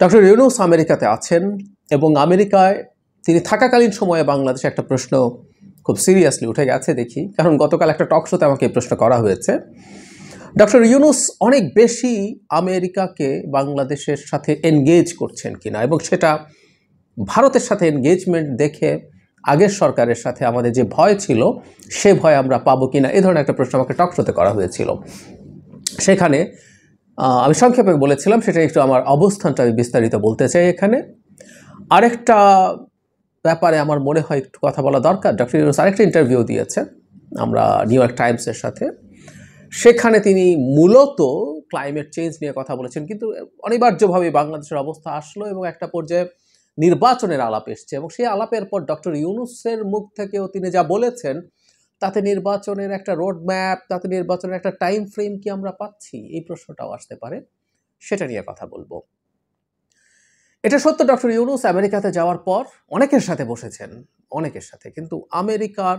doctor Yunus আমেরিকাতে আছেন এবং আমেরিকায় তিনি থাকাকালীন সময়ে বাংলাদেশে একটা প্রশ্ন খুব সিরিয়াসলি উঠে গেছে দেখি কারণ গতকাল একটা টক শোতে আমাকে এই প্রশ্ন করা হয়েছে ডক্টর ইউনুস অনেক বেশি আমেরিকাকে বাংলাদেশের সাথে এনগেজ করছেন কিনা এবং সেটা ভারতের সাথে এনগেজমেন্ট দেখে আগের সরকারের সাথে আমাদের যে ভয় ছিল সে ভয় আমরা পাবো কিনা এ ধরনের একটা প্রশ্ন আমাকে টক শোতে করা হয়েছিল সেখানে আমি সংক্ষেপে বলেছিলাম সেটা একটু আমার অবস্থানটা আমি বিস্তারিত বলতে চাই এখানে আরেকটা ব্যাপারে আমার মনে হয় একটু কথা বলা দরকার ডক্টর ইউনুস আরেকটা ইন্টারভিউ দিয়েছে আমরা নিউ ইয়র্ক টাইমসের সাথে সেখানে তিনি মূলত ক্লাইমেট চেঞ্জ নিয়ে কথা বলেছেন কিন্তু অনিবার্যভাবে বাংলাদেশের অবস্থা আসলো এবং একটা পর্যায়ে নির্বাচনের আলাপ এসছে এবং সেই আলাপের পর ডক্টর ইউনুসের মুখ থেকেও তিনি যা বলেছেন তাতে নির্বাচনের একটা রোড ম্যাপ তাতে নির্বাচনের একটা টাইম ফ্রেম কি আমরা পাচ্ছি এই প্রশ্নটাও আসতে পারে সেটা নিয়ে কথা বলবো এটা সত্য ডক্টর ইউনুস আমেরিকাতে যাওয়ার পর অনেকের সাথে বসেছেন অনেকের সাথে কিন্তু আমেরিকার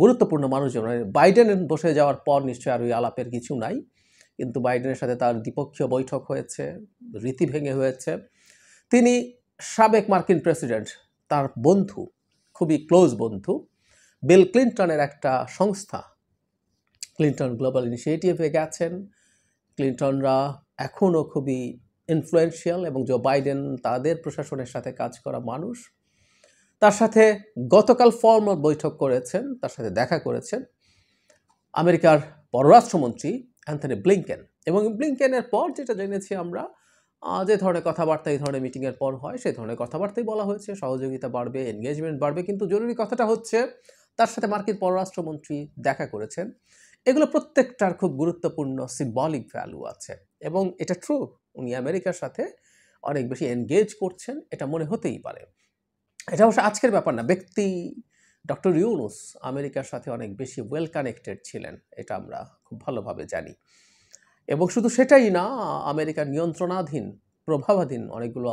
গুরুত্বপূর্ণ মানুষজন মানে বাইডেন বসে যাওয়ার পর নিশ্চয়ই আর ওই আলাপের কিছু নাই কিন্তু বাইডেনের সাথে তার দ্বিপক্ষীয় বৈঠক হয়েছে রীতি ভেঙে হয়েছে তিনি সাবেক মার্কিন প্রেসিডেন্ট তার বন্ধু খুবই ক্লোজ বন্ধু বিল ক্লিন্টনের একটা সংস্থা ক্লিন্টন গ্লোবাল ইনিশিয়েটিভে গেছেন ক্লিন্টনরা এখনও খুবই ইনফ্লুয়েন্সিয়াল এবং জো বাইডেন তাদের প্রশাসনের সাথে কাজ করা মানুষ তার সাথে গতকাল ফর্মাল বৈঠক করেছেন তার সাথে দেখা করেছেন আমেরিকার পররাষ্ট্রমন্ত্রী অ্যান্থনি ব্লিংকেন এবং ব্লিংকেনের পর যেটা জেনেছি আমরা যে ধরনের কথাবার্তা এই ধরনের মিটিংয়ের পর হয় সেই ধরনের কথাবার্তাই বলা হয়েছে সহযোগিতা বাড়বে এনগেজমেন্ট বাড়বে কিন্তু জরুরি কথাটা হচ্ছে তার সাথে মার্কিন পররাষ্ট্রমন্ত্রী দেখা করেছেন এগুলো প্রত্যেকটার খুব গুরুত্বপূর্ণ সিম্বলিক ভ্যালু আছে এবং এটা ট্রু উনি আমেরিকার সাথে অনেক বেশি এনগেজ করছেন এটা মনে হতেই পারে এটা অবশ্য আজকের ব্যাপার না ব্যক্তি ডক্টর ইউনুস আমেরিকার সাথে অনেক বেশি ওয়েল কানেক্টেড ছিলেন এটা আমরা খুব ভালোভাবে জানি এবং শুধু সেটাই না আমেরিকার নিয়ন্ত্রণাধীন প্রভাবাধীন অনেকগুলো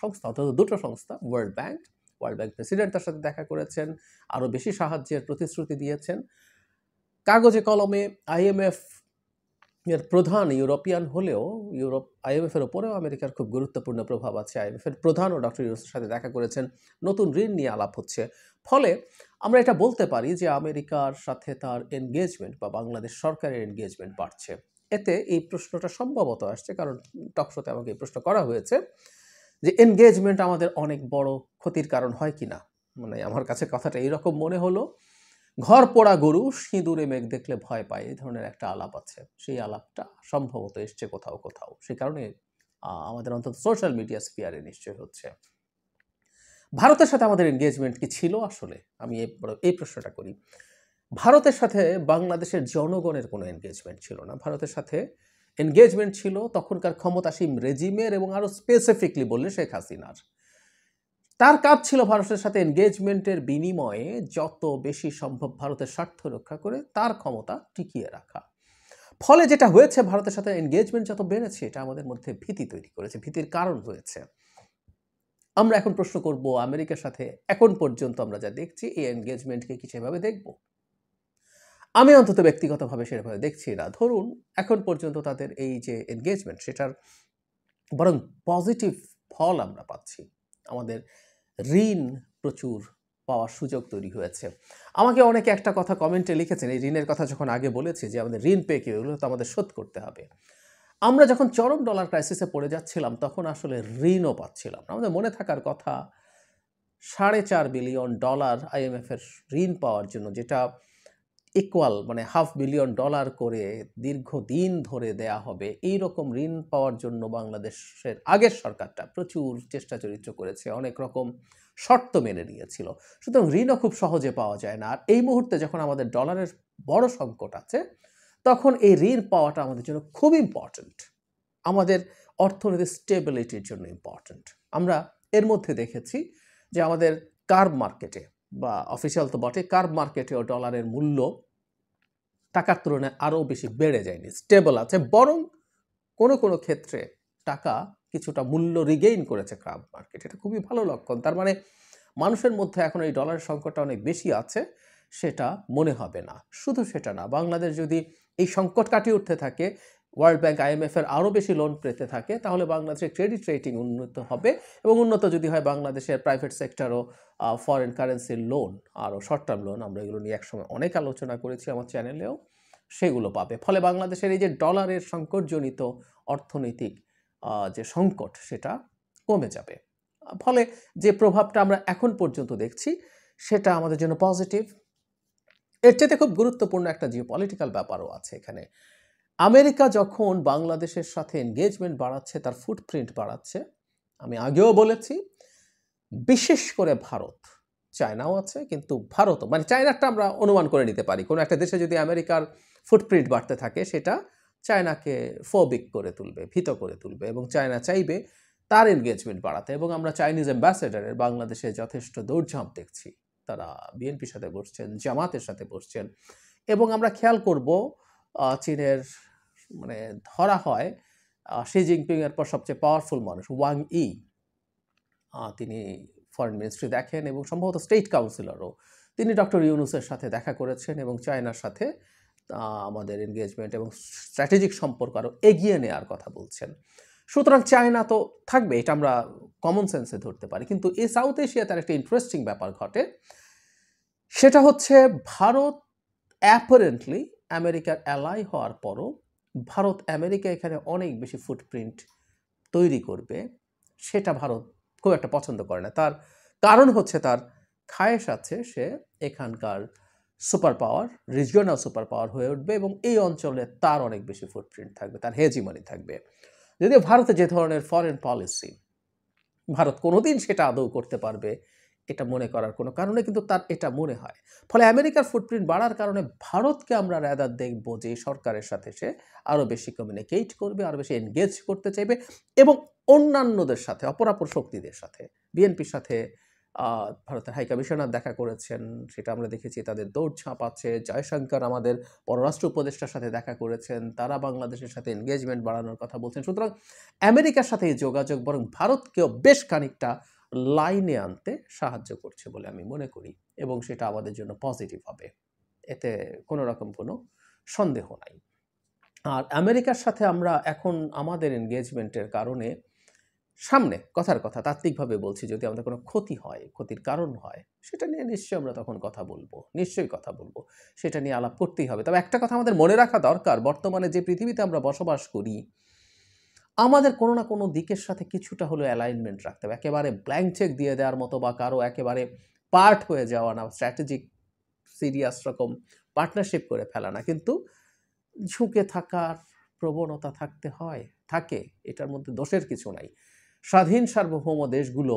সংস্থা অর্থাৎ দুটো সংস্থা world bank world bank president তার সাথে দেখা করেছেন আরও বেশি সাহায্যের প্রতিশ্রুতি দিয়েছেন কাগজে কলমে আইএমএফ এর প্রধান ইউরোপিয়ান হলেও ইউরোপ আইএমএফের ওপরেও আমেরিকার খুব গুরুত্বপূর্ণ প্রভাব আছে আইএমএফের প্রধানও ডক্টর ইউরোসের সাথে দেখা করেছেন নতুন ঋণ নিয়ে আলাপ হচ্ছে ফলে আমরা এটা বলতে পারি যে আমেরিকার সাথে তার এনগেজমেন্ট বা বাংলাদেশ সরকারের এনগেজমেন্ট বাড়ছে এতে এই প্রশ্নটা সম্ভবত আসছে কারণ টকশোতে আমাকে এই প্রশ্ন করা হয়েছে যে এনগেজমেন্ট আমাদের অনেক বড় ক্ষতির কারণ হয় কি না মানে আমার কাছে কথাটা এইরকম মনে হলো ঘর পোড়া গরু সিঁদুরে মেঘ দেখলে ভয় পায় এই ধরনের একটা আলাপ আছে সেই আলাপটা সম্ভবত এসছে কোথাও কোথাও সে কারণে আমাদের অন্তত সোশ্যাল মিডিয়া স্পিয়ারে নিশ্চয় হচ্ছে ভারতের সাথে আমাদের এনগেজমেন্ট কি ছিল আসলে আমি এই প্রশ্নটা করি ভারতের সাথে বাংলাদেশের জনগণের কোনো এনগেজমেন্ট ছিল না ভারতের সাথে এনগেজমেন্ট ছিল তখনকার ক্ষমতাসীন রেজিমের এবং আরও স্পেসিফিকলি বললে শেখ হাসিনার তার কাজ ছিল ভারতের সাথে এনগেজমেন্টের বিনিময়ে যত বেশি সম্ভব ভারতের স্বার্থ রক্ষা করে তার ক্ষমতা টিকিয়ে রাখা ফলে যেটা হয়েছে ভারতের সাথে এনগেজমেন্ট যত বেড়েছে এটা আমাদের মধ্যে ভীতি তৈরি করেছে ভীতির কারণ হয়েছে আমরা এখন প্রশ্ন করব আমেরিকার সাথে এখন পর্যন্ত আমরা যা দেখছি এই এনগেজমেন্টকে কি সেভাবে দেখবো আমি অন্তত ব্যক্তিগতভাবে সেভাবে দেখছি না ধরুন এখন পর্যন্ত তাদের এই যে এনগেজমেন্ট সেটার বরং পজিটিভ ফল আমরা পাচ্ছি আমাদের ঋণ প্রচুর পাওয়ার সুযোগ তৈরি হয়েছে আমাকে অনেকে একটা কথা কমেন্টে লিখেছেন এই ঋণের কথা যখন আগে বলেছি যে আমাদের ঋণ পেয়ে কেউ এগুলো তো আমাদের শোধ করতে হবে আমরা যখন চরম ডলার ক্রাইসিসে পড়ে যাচ্ছিলাম তখন আসলে ঋণও পাচ্ছিলাম আমাদের মনে থাকার কথা সাড়ে চার বিলিয়ন ডলার আইএমএফের ঋণ পাওয়ার জন্য যেটা ইকুয়াল মানে হাফ বিলিয়ন ডলার করে দীর্ঘদিন ধরে দেয়া হবে এই রকম ঋণ পাওয়ার জন্য বাংলাদেশের আগের সরকারটা প্রচুর চেষ্টা চরিত্র করেছে অনেক রকম শর্ত মেনে নিয়েছিল সুতরাং ঋণও খুব সহজে পাওয়া যায় না আর এই মুহূর্তে যখন আমাদের ডলারের বড় সংকট আছে তখন এই ঋণ পাওয়াটা আমাদের জন্য খুব ইম্পর্ট্যান্ট আমাদের অর্থনীতির স্টেবিলিটির জন্য ইম্পর্ট্যান্ট আমরা এর মধ্যে দেখেছি যে আমাদের কার মার্কেটে বা অফিসিয়াল তো বটে কার্ভ মার্কেটেও ডলারের মূল্য টাকার তুলনায় আরও বেশি বেড়ে যায়নি স্টেবল আছে বরং কোনো কোনো ক্ষেত্রে টাকা কিছুটা মূল্য রিগেইন করেছে ক্রাফ মার্কেট এটা খুবই ভালো লক্ষণ তার মানে মানুষের মধ্যে এখন এই ডলারের সংকটটা অনেক বেশি আছে সেটা মনে হবে না শুধু সেটা না বাংলাদেশ যদি এই সংকট কাটিয়ে উঠতে থাকে ওয়ার্ল্ড ব্যাংক এর আরও বেশি লোন পেতে থাকে তাহলে বাংলাদেশের ক্রেডিট রেটিং উন্নত হবে এবং উন্নত যদি হয় বাংলাদেশের প্রাইভেট সেক্টরও ফরেন কারেন্সির লোন আরও শর্ট টার্ম লোন আমরা এগুলো নিয়ে একসময় অনেক আলোচনা করেছি আমার চ্যানেলেও সেগুলো পাবে ফলে বাংলাদেশের এই যে ডলারের সংকটজনিত অর্থনৈতিক যে সংকট সেটা কমে যাবে ফলে যে প্রভাবটা আমরা এখন পর্যন্ত দেখছি সেটা আমাদের জন্য পজিটিভ এর চেয়ে খুব গুরুত্বপূর্ণ একটা জিও পলিটিক্যাল ব্যাপারও আছে এখানে আমেরিকা যখন বাংলাদেশের সাথে এনগেজমেন্ট বাড়াচ্ছে তার ফুটপ্রিন্ট বাড়াচ্ছে আমি আগেও বলেছি বিশেষ করে ভারত চায়নাও আছে কিন্তু ভারতও মানে চায়নারটা আমরা অনুমান করে নিতে পারি কোনো একটা দেশে যদি আমেরিকার ফুটপ্রিন্ট বাড়তে থাকে সেটা চায়নাকে ফোবিক করে তুলবে ভীত করে তুলবে এবং চায়না চাইবে তার এনগেজমেন্ট বাড়াতে এবং আমরা চাইনিজ অ্যাম্বাসেডারের বাংলাদেশে যথেষ্ট দৌড়ঝাঁপ দেখছি তারা বিএনপির সাথে বসছেন জামাতের সাথে বসছেন এবং আমরা খেয়াল করব চীনের মানে ধরা হয় শি জিনপিংয়ের পর সবচেয়ে পাওয়ারফুল মানুষ ওয়াং ই তিনি ফরেন মিনিস্ট্রি দেখেন এবং সম্ভবত স্টেট কাউন্সিলরও তিনি ডক্টর ইউনুসের সাথে দেখা করেছেন এবং চায়নার সাথে আমাদের এনগেজমেন্ট এবং স্ট্র্যাটেজিক সম্পর্ক আরও এগিয়ে নেওয়ার কথা বলছেন সুতরাং চায়না তো থাকবে এটা আমরা কমন সেন্সে ধরতে পারি কিন্তু এই সাউথ এশিয়া তার একটা ইন্টারেস্টিং ব্যাপার ঘটে সেটা হচ্ছে ভারত অ্যাপারেন্টলি আমেরিকার অ্যালাই হওয়ার পরও ভারত আমেরিকা এখানে অনেক বেশি ফুটপ্রিন্ট তৈরি করবে সেটা ভারত খুব একটা পছন্দ করে না তার কারণ হচ্ছে তার খায়েশ আছে সে এখানকার superpower regional superpower হয়ে উঠবে এবং এই অঞ্চলে তার অনেক বেশি ফুটপ্রিন্ট থাকবে তার হেজিমানি থাকবে যদিও ভারতে যে ধরনের ফরেন পলিসি ভারত কোনোদিন সেটা আদৌ করতে পারবে এটা মনে করার কোনো কারণে কিন্তু তার এটা মনে হয় ফলে আমেরিকার ফুটপ্রিন্ট বাড়ার কারণে ভারতকে আমরা রেদার দেখব যে সরকারের সাথে সে আরও বেশি কমিউনিকেট করবে আরও বেশি এনগেজ করতে চাইবে এবং অন্যান্যদের সাথে অপরাপর শক্তিদের সাথে বিএনপির সাথে ভারতের হাই কমিশনার দেখা করেছেন সেটা আমরা দেখেছি তাদের দৌড় আছে জয়শঙ্কর আমাদের পররাষ্ট্র উপদেষ্টার সাথে দেখা করেছেন তারা বাংলাদেশের সাথে এনগেজমেন্ট বাড়ানোর কথা বলছেন সুতরাং আমেরিকার সাথে এই যোগাযোগ বরং ভারতকেও বেশ খানিকটা লাইনে আনতে সাহায্য করছে বলে আমি মনে করি এবং সেটা আমাদের জন্য পজিটিভ হবে এতে কোনো রকম কোনো সন্দেহ নাই আর আমেরিকার সাথে আমরা এখন আমাদের এনগেজমেন্টের কারণে সামনে কথার কথা তাত্ত্বিকভাবে বলছি যদি আমাদের কোনো ক্ষতি হয় ক্ষতির কারণ হয় সেটা নিয়ে নিশ্চয়ই আমরা তখন কথা বলবো নিশ্চয়ই কথা বলবো সেটা নিয়ে আলাপ করতেই হবে তবে একটা কথা আমাদের মনে রাখা দরকার বর্তমানে যে পৃথিবীতে আমরা বসবাস করি আমাদের কোনো না কোনো দিকের সাথে কিছুটা হলেও অ্যালাইনমেন্ট রাখতে হবে একেবারে ব্ল্যাঙ্ক চেক দিয়ে দেওয়ার মতো বা কারো একেবারে পার্ট হয়ে যাওয়া না স্ট্র্যাটেজিক সিরিয়াস রকম পার্টনারশিপ করে ফেলা না কিন্তু ঝুঁকে থাকার প্রবণতা থাকতে হয় থাকে এটার মধ্যে দোষের কিছু নাই স্বাধীন সার্বভৌম দেশগুলো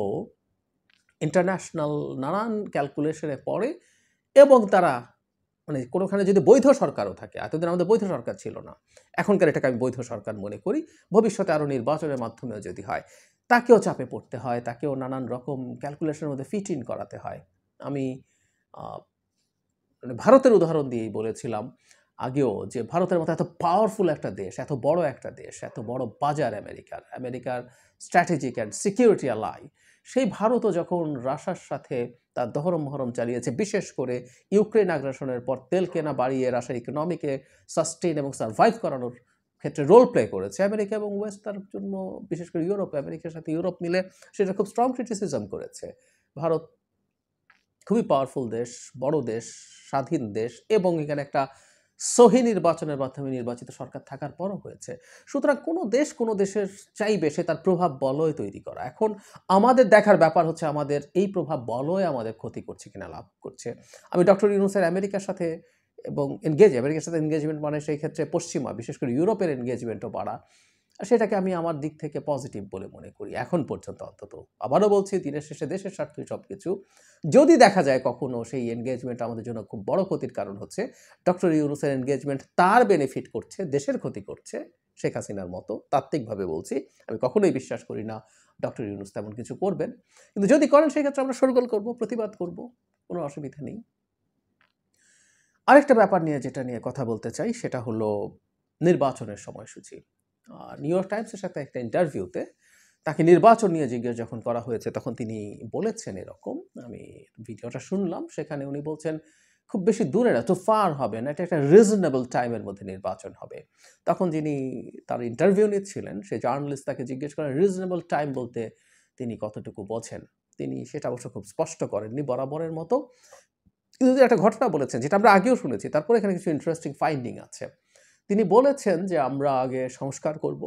ইন্টারন্যাশনাল নানান ক্যালকুলেশনে পড়ে এবং তারা মানে কোনোখানে যদি বৈধ সরকারও থাকে এতদিন আমাদের বৈধ সরকার ছিল না এখনকার এটাকে আমি বৈধ সরকার মনে করি ভবিষ্যতে আরও নির্বাচনের মাধ্যমেও যদি হয় তাকেও চাপে পড়তে হয় তাকেও নানান রকম ক্যালকুলেশনের মধ্যে ফিট ইন করাতে হয় আমি মানে ভারতের উদাহরণ দিয়েই বলেছিলাম আগেও যে ভারতের মতো এত পাওয়ারফুল একটা দেশ এত বড় একটা দেশ এত বড় বাজার আমেরিকার আমেরিকার স্ট্র্যাটেজিক অ্যান্ড সিকিউরিটি আলাই সেই ভারতও যখন রাশার সাথে তার দহরম মহরম চালিয়েছে বিশেষ করে ইউক্রেন আগ্রাসনের পর তেল কেনা বাড়িয়ে রাশিয়ার ইকোনমিকে সাস্টেন এবং সার্ভাইভ করানোর ক্ষেত্রে রোল প্লে করেছে আমেরিকা এবং ওয়েস্ট তার জন্য বিশেষ করে ইউরোপ আমেরিকার সাথে ইউরোপ মিলে সেটা খুব স্ট্রং ক্রিটিসিজম করেছে ভারত খুবই পাওয়ারফুল দেশ বড় দেশ স্বাধীন দেশ এবং এখানে একটা সহি নির্বাচনের মাধ্যমে নির্বাচিত সরকার থাকার পরও হয়েছে সুতরাং কোনো দেশ কোনো দেশের চাইবে সে তার প্রভাব বলয় তৈরি করা এখন আমাদের দেখার ব্যাপার হচ্ছে আমাদের এই প্রভাব বলয় আমাদের ক্ষতি করছে কিনা লাভ করছে আমি ডক্টর ইউনুসের আমেরিকার সাথে এবং এনগেজ আমেরিকার সাথে এনগেজমেন্ট মানে সেই ক্ষেত্রে পশ্চিমা বিশেষ করে ইউরোপের এনগেজমেন্টও বাড়া সেটাকে আমি আমার দিক থেকে পজিটিভ বলে মনে করি এখন পর্যন্ত অন্তত আবারও বলছি দিনের শেষে দেশের স্বার্থে সব কিছু যদি দেখা যায় কখনও সেই এনগেজমেন্ট আমাদের জন্য খুব বড় ক্ষতির কারণ হচ্ছে ডক্টর ইউনুসের এনগেজমেন্ট তার বেনিফিট করছে দেশের ক্ষতি করছে শেখ হাসিনার মতো তাত্ত্বিকভাবে বলছি আমি কখনোই বিশ্বাস করি না ডক্টর ইউনুস তেমন কিছু করবেন কিন্তু যদি করেন সেক্ষেত্রে আমরা সরগোল করব প্রতিবাদ করব কোনো অসুবিধা নেই আরেকটা ব্যাপার নিয়ে যেটা নিয়ে কথা বলতে চাই সেটা হলো নির্বাচনের সময়সূচি নিউ ইয়র্ক টাইমসের সাথে একটা ইন্টারভিউতে তাকে নির্বাচন নিয়ে জিজ্ঞেস যখন করা হয়েছে তখন তিনি বলেছেন এরকম আমি ভিডিওটা শুনলাম সেখানে উনি বলছেন খুব বেশি দূরে না তো ফার হবে না এটা একটা রিজনেবল টাইমের মধ্যে নির্বাচন হবে তখন যিনি তার ইন্টারভিউ নিচ্ছিলেন সে জার্নালিস্ট তাকে জিজ্ঞেস করেন রিজনেবল টাইম বলতে তিনি কতটুকু বোঝেন তিনি সেটা অবশ্য খুব স্পষ্ট করেননি বরাবরের মতো কিন্তু একটা ঘটনা বলেছেন যেটা আমরা আগেও শুনেছি তারপরে এখানে কিছু ইন্টারেস্টিং ফাইন্ডিং আছে তিনি বলেছেন যে আমরা আগে সংস্কার করব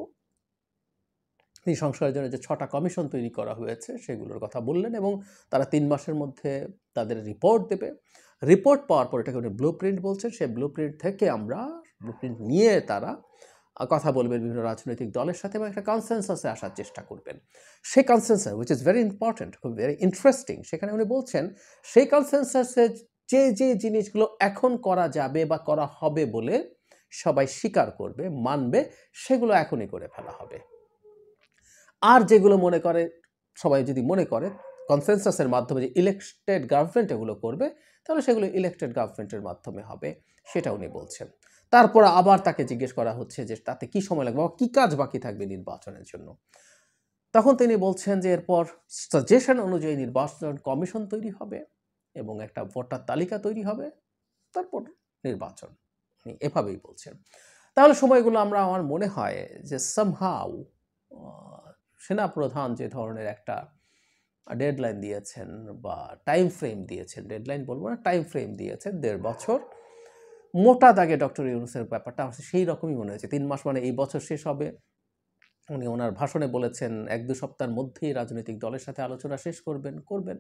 তিনি সংস্কারের জন্য যে ছটা কমিশন তৈরি করা হয়েছে সেগুলোর কথা বললেন এবং তারা তিন মাসের মধ্যে তাদের রিপোর্ট দেবে রিপোর্ট পাওয়ার পর এটাকে উনি ব্লু প্রিন্ট বলছেন সেই ব্লু প্রিন্ট থেকে আমরা ব্লু প্রিন্ট নিয়ে তারা কথা বলবেন বিভিন্ন রাজনৈতিক দলের সাথে এবং একটা কনসেন্সাসে আসার চেষ্টা করবেন সেই consensus which is very important খুব ভেরি ইন্টারেস্টিং সেখানে উনি বলছেন সেই কনসেন্সাসে যে যে জিনিসগুলো এখন করা যাবে বা করা হবে বলে সবাই স্বীকার করবে মানবে সেগুলো এখনই করে ফেলা হবে আর যেগুলো মনে করে সবাই যদি মনে করে কনসেনসাসের মাধ্যমে যে ইলেকটেড গভর্নমেন্ট এগুলো করবে তাহলে সেগুলো ইলেকটেড গভর্নমেন্টের মাধ্যমে হবে সেটা উনি বলছেন তারপর আবার তাকে জিজ্ঞেস করা হচ্ছে যে তাতে কি সময় লাগবে বা কী কাজ বাকি থাকবে নির্বাচনের জন্য তখন তিনি বলছেন যে এরপর সাজেশন অনুযায়ী নির্বাচন কমিশন তৈরি হবে এবং একটা ভোটার তালিকা তৈরি হবে তারপর নির্বাচন আপনি এভাবেই বলছেন তাহলে সময়গুলো আমরা আমার মনে হয় যে সামহাউ সেনাপ্রধান যে ধরনের একটা ডেডলাইন দিয়েছেন বা টাইম ফ্রেম দিয়েছেন ডেডলাইন বলবো না টাইম ফ্রেম দিয়েছেন দেড় বছর মোটা দাগে ডক্টর ইউনুসের ব্যাপারটা আমার সেই রকমই মনে হয়েছে তিন মাস মানে এই বছর শেষ হবে উনি ওনার ভাষণে বলেছেন এক দু সপ্তাহের মধ্যেই রাজনৈতিক দলের সাথে আলোচনা শেষ করবেন করবেন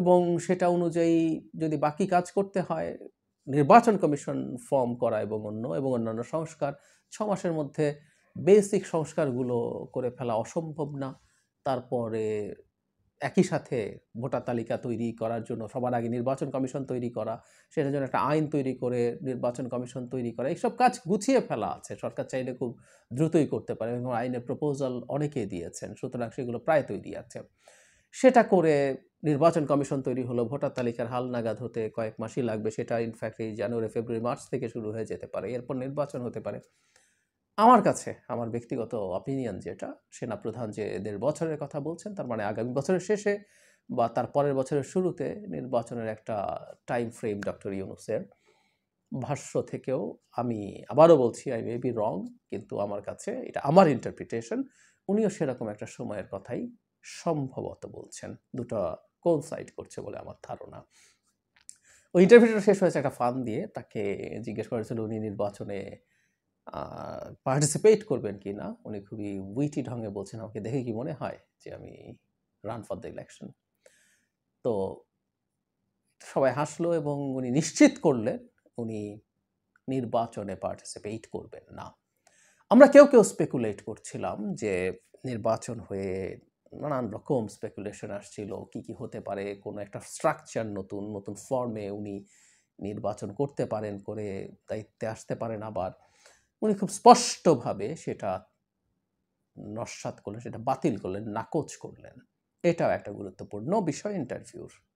এবং সেটা অনুযায়ী যদি বাকি কাজ করতে হয় নির্বাচন কমিশন ফর্ম করা এবং অন্য এবং অন্যান্য সংস্কার ছ মাসের মধ্যে বেসিক সংস্কারগুলো করে ফেলা অসম্ভব না তারপরে একই সাথে ভোটার তালিকা তৈরি করার জন্য সবার আগে নির্বাচন কমিশন তৈরি করা সেটার জন্য একটা আইন তৈরি করে নির্বাচন কমিশন তৈরি করা এইসব কাজ গুছিয়ে ফেলা আছে সরকার চাইলে খুব দ্রুতই করতে পারে এবং আইনের প্রপোজাল অনেকেই দিয়েছেন সুতরাং সেগুলো প্রায় তৈরি আছে সেটা করে নির্বাচন কমিশন তৈরি হলো ভোটার তালিকার হাল নাগাদ হতে কয়েক মাসই লাগবে সেটা ইনফ্যাক্ট এই জানুয়ারি ফেব্রুয়ারি মার্চ থেকে শুরু হয়ে যেতে পারে এরপর নির্বাচন হতে পারে আমার কাছে আমার ব্যক্তিগত অপিনিয়ন যেটা সেনাপ্রধান যে দেড় বছরের কথা বলছেন তার মানে আগামী বছরের শেষে বা তার পরের বছরের শুরুতে নির্বাচনের একটা টাইম ফ্রেম ডক্টর ইউনুসের ভাষ্য থেকেও আমি আবারও বলছি আই মে বি রং কিন্তু আমার কাছে এটা আমার ইন্টারপ্রিটেশন উনিও সেরকম একটা সময়ের কথাই সম্ভবত বলছেন দুটো কোনসাইড করছে বলে আমার ধারণা ওই ইন্টারভিউটা শেষ হয়েছে একটা ফান দিয়ে তাকে জিজ্ঞেস করেছিল উনি নির্বাচনে পার্টিসিপেট করবেন কি না উনি খুবই উইটি ঢঙ্গে বলছেন আমাকে দেখে কি মনে হয় যে আমি রান ফর দ্য ইলেকশন তো সবাই হাসলো এবং উনি নিশ্চিত করলেন উনি নির্বাচনে পার্টিসিপেট করবেন না আমরা কেউ কেউ স্পেকুলেট করছিলাম যে নির্বাচন হয়ে নানান রকম স্পেকুলেশন আসছিল কি কি হতে পারে কোনো একটা স্ট্রাকচার নতুন নতুন ফর্মে উনি নির্বাচন করতে পারেন করে দায়িত্বে আসতে পারেন আবার উনি খুব স্পষ্টভাবে সেটা নস্বাত করলেন সেটা বাতিল করলেন নাকচ করলেন এটাও একটা গুরুত্বপূর্ণ বিষয় ইন্টারভিউর